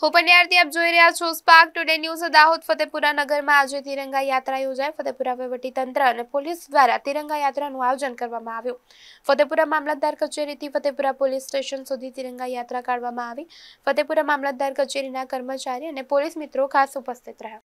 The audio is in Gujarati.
હું પંડ્યારથી આપ જોઈ રહ્યા છો spark today news Dahod Fatepura નગરમાં આજે તિરંગા યાત્રા યોજાઈ ફતેપુરા વહીવટી તંત્ર અને પોલીસ દ્વારા તિરંગા યાત્રાનું આયોજન કરવામાં આવ્યું ફતેપુરા મામલતદાર કચેરીથી ફતેપુરા પોલીસ સ્ટેશન સુધી તિરંગા યાત્રા કાઢવામાં આવી ફતેપુરા મામલતદાર કચેરીના કર્મચારી અને પોલીસ મિત્રો ખાસ ઉપસ્થિત રહ્યા